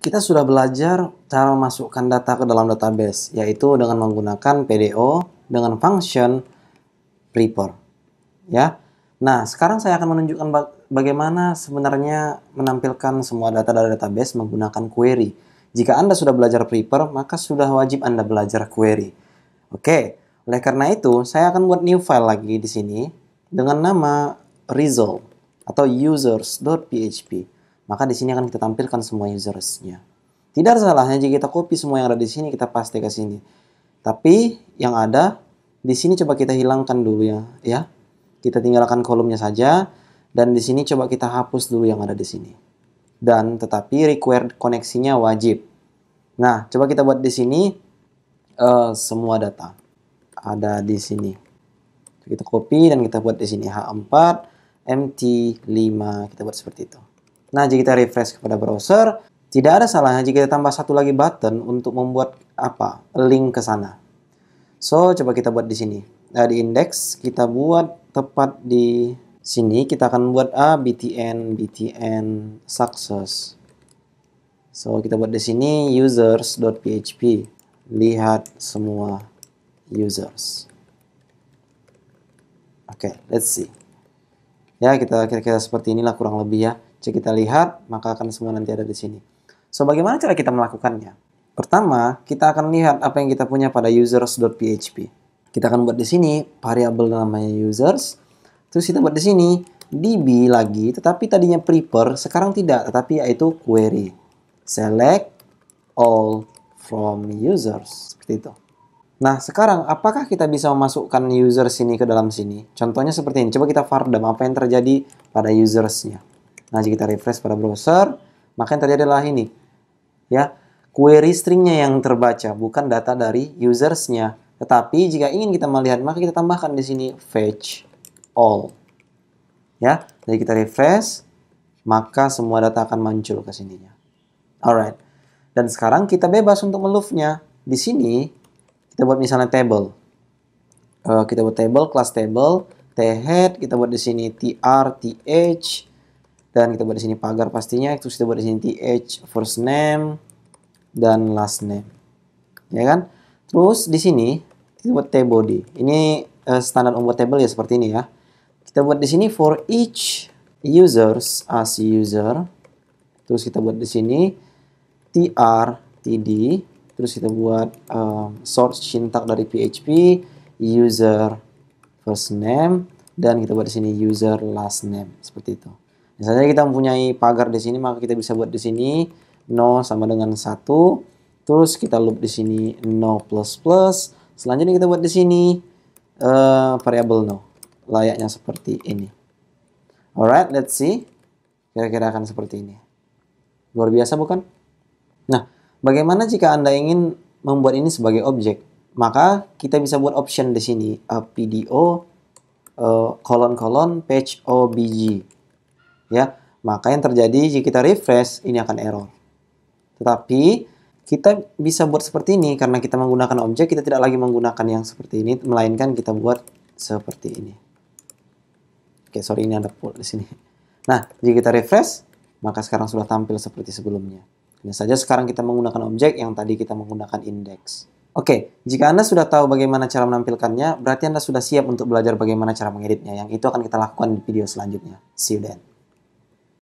kita sudah belajar cara memasukkan data ke dalam database, yaitu dengan menggunakan PDO dengan function prepare. Ya. Nah, sekarang saya akan menunjukkan bagaimana sebenarnya menampilkan semua data dari database menggunakan query. Jika Anda sudah belajar prepare, maka sudah wajib Anda belajar query. Oke, oleh karena itu, saya akan buat new file lagi di sini dengan nama result atau users.php. Maka di sini akan kita tampilkan semua usersnya. Tidak ada salahnya jika kita copy semua yang ada di sini kita paste ke sini. Tapi yang ada di sini coba kita hilangkan dulu ya, ya. Kita tinggalkan kolomnya saja dan di sini coba kita hapus dulu yang ada di sini. Dan tetapi required koneksinya wajib. Nah, coba kita buat di sini uh, semua data ada di sini. Kita copy dan kita buat di sini H4 MT5 kita buat seperti itu. Nah, jika kita refresh kepada browser, tidak ada salahnya jika kita tambah satu lagi button untuk membuat apa? link ke sana. So, coba kita buat di sini. Nah, di index kita buat tepat di sini kita akan buat a btn btn success. So, kita buat di sini users.php. Lihat semua users. Oke, okay, let's see. Ya, kita kira-kira seperti inilah kurang lebih ya. Jika kita lihat, maka akan semua nanti ada di sini. So, bagaimana cara kita melakukannya? Pertama, kita akan lihat apa yang kita punya pada users.php. Kita akan buat di sini variabel namanya users. Terus kita buat di sini db lagi, tetapi tadinya prepare, sekarang tidak, tetapi yaitu query. Select all from users. Seperti itu. Nah, sekarang apakah kita bisa memasukkan user sini ke dalam sini? Contohnya seperti ini. Coba kita fardam apa yang terjadi pada usersnya. Nah, jika kita refresh pada browser, maka yang terjadi adalah ini. Ya, query stringnya yang terbaca, bukan data dari usersnya. Tetapi jika ingin kita melihat, maka kita tambahkan di sini fetch all. Ya, jadi kita refresh, maka semua data akan muncul ke sininya. Alright. Dan sekarang kita bebas untuk melufnya Di sini kita buat misalnya table. Uh, kita buat table, class table, t head, kita buat di sini tr, th, dan kita buat di sini pagar pastinya terus kita buat di sini th first name dan last name ya kan terus di sini kita buat table body ini uh, standar membuat table ya seperti ini ya kita buat di sini for each users as user terus kita buat di sini tr td terus kita buat um, source sintak dari php user first name dan kita buat di sini user last name seperti itu Misalnya kita mempunyai pagar di sini, maka kita bisa buat di sini 0 sama dengan 1. Terus kita loop di sini 0 plus plus. Selanjutnya kita buat di sini uh, eh, variable 0. Layaknya seperti ini. Alright, let's see. Kira-kira akan seperti ini. Luar biasa bukan? Nah, bagaimana jika Anda ingin membuat ini sebagai objek? maka kita bisa buat option di sini uh, eh, PDO kolon-kolon uh, page OBG ya maka yang terjadi jika kita refresh ini akan error tetapi kita bisa buat seperti ini karena kita menggunakan objek kita tidak lagi menggunakan yang seperti ini melainkan kita buat seperti ini oke sorry ini ada pool di sini nah jika kita refresh maka sekarang sudah tampil seperti sebelumnya hanya saja sekarang kita menggunakan objek yang tadi kita menggunakan index. Oke, jika Anda sudah tahu bagaimana cara menampilkannya, berarti Anda sudah siap untuk belajar bagaimana cara mengeditnya, yang itu akan kita lakukan di video selanjutnya. See you then.